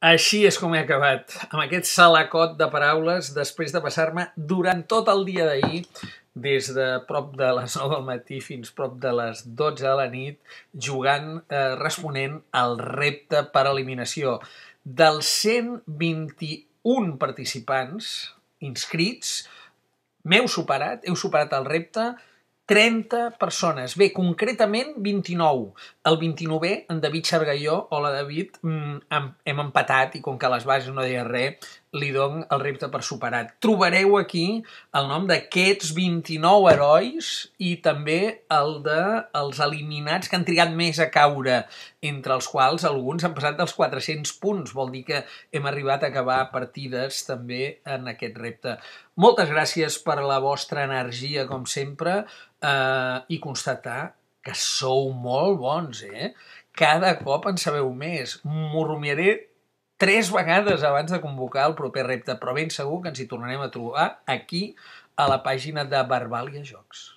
Així és com he acabat, amb aquest salacot de paraules després de passar-me durant tot el dia d'ahir des de prop de les 9 del matí fins prop de les 12 de la nit, jugant, eh, responent al repte per eliminació. Dels 121 participants inscrits, m'heu superat, heu superat el repte, 30 persones. Bé, concretament 29. El 29è, en David Xargalló, hola David, mm, hem empatat i com que a les bases no deia res, li dono el repte per superat. Trobareu aquí el nom d'aquests 29 herois i també el de els eliminats que han trigat més a caure, entre els quals alguns han passat dels 400 punts. Vol dir que hem arribat a acabar partides també en aquest repte. Moltes gràcies per la vostra energia, com sempre eh, i constatar que sou molt bons, eh? Cada cop en sabeu més. rumiaré tres vegades abans de convocar el proper repte, però ben segur que ens hi tornarem a trobar aquí a la pàgina de Barbalia Jocs.